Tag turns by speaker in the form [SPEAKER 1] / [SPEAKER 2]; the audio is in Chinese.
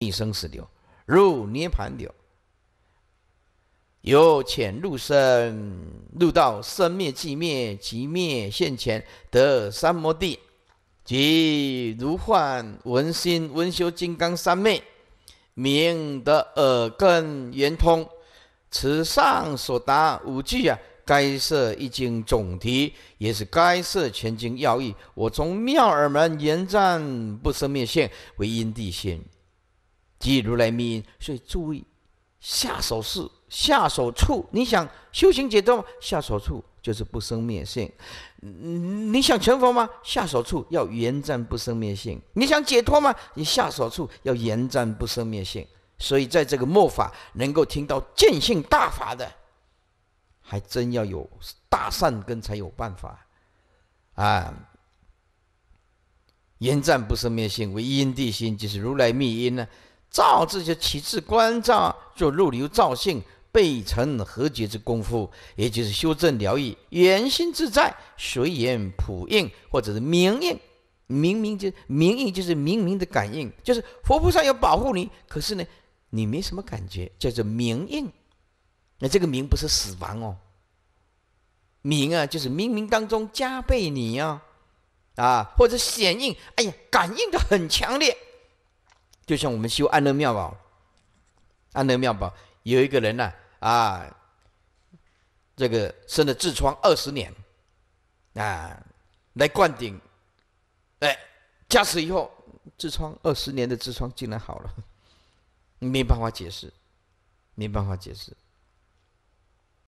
[SPEAKER 1] 一生死流，入涅盘流，由浅入深，入到生灭即灭，即灭现前得三摩地，即如幻文心文修金刚三昧，明得耳根圆通。此上所答五句啊，该色一经总题，也是该色全经要义。我从妙耳门延证不生灭现，为因地现。即如来密因，所以注意下手是下手处。你想修行解脱吗？下手处就是不生灭性。你想成佛吗？下手处要圆战不生灭性。你想解脱吗？你下手处要圆战不生灭性。所以在这个末法能够听到见性大法的，还真要有大善根才有办法啊！圆战不生灭性为因地心，即是如来密因呢。照字就起自关照，做入流照性、备成和解之功夫，也就是修正疗愈、圆心自在、随缘普应，或者是明应。明明就明应，就是明明的感应，就是佛菩萨要保护你。可是呢，你没什么感觉，叫做明应。那这个明不是死亡哦，明啊，就是冥冥当中加倍你啊，啊或者显应，哎呀，感应的很强烈。就像我们修安乐妙宝，安乐妙宝有一个人呢，啊，这个生了痔疮二十年，啊，来灌顶，哎，加持以后，痔疮二十年的痔疮竟然好了，没办法解释，没办法解释。